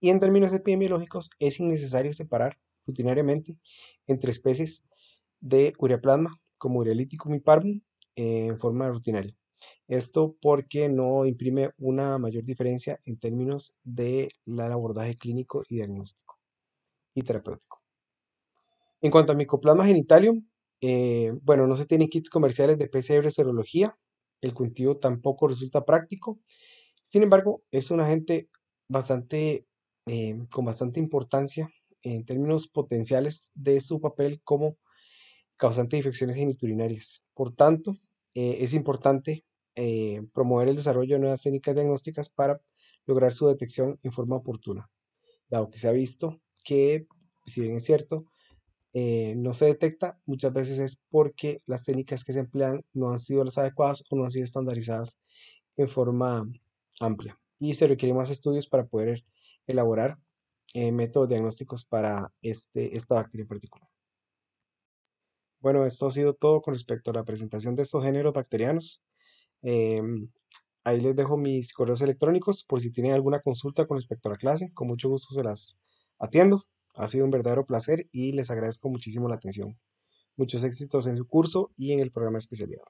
Y en términos epidemiológicos, es innecesario separar rutinariamente entre especies de ureaplasma como Urealicum y parvum en forma rutinaria. Esto porque no imprime una mayor diferencia en términos del abordaje clínico y diagnóstico y terapéutico. En cuanto a micoplasma genitalium, eh, bueno, no se tienen kits comerciales de PCR serología, el cultivo tampoco resulta práctico, sin embargo, es un agente bastante, eh, con bastante importancia en términos potenciales de su papel como causante de infecciones geniturinarias. Por tanto, eh, es importante eh, promover el desarrollo de nuevas técnicas diagnósticas para lograr su detección en forma oportuna, dado que se ha visto que, si bien es cierto, eh, no se detecta, muchas veces es porque las técnicas que se emplean no han sido las adecuadas o no han sido estandarizadas en forma amplia. Y se requieren más estudios para poder elaborar métodos diagnósticos para este, esta bacteria en particular. Bueno, esto ha sido todo con respecto a la presentación de estos géneros bacterianos. Em, ahí les dejo mis correos electrónicos por si tienen alguna consulta con respecto a la clase. Con mucho gusto se las atiendo. Ha sido un verdadero placer y les agradezco muchísimo la atención. Muchos éxitos en su curso y en el programa especialidad.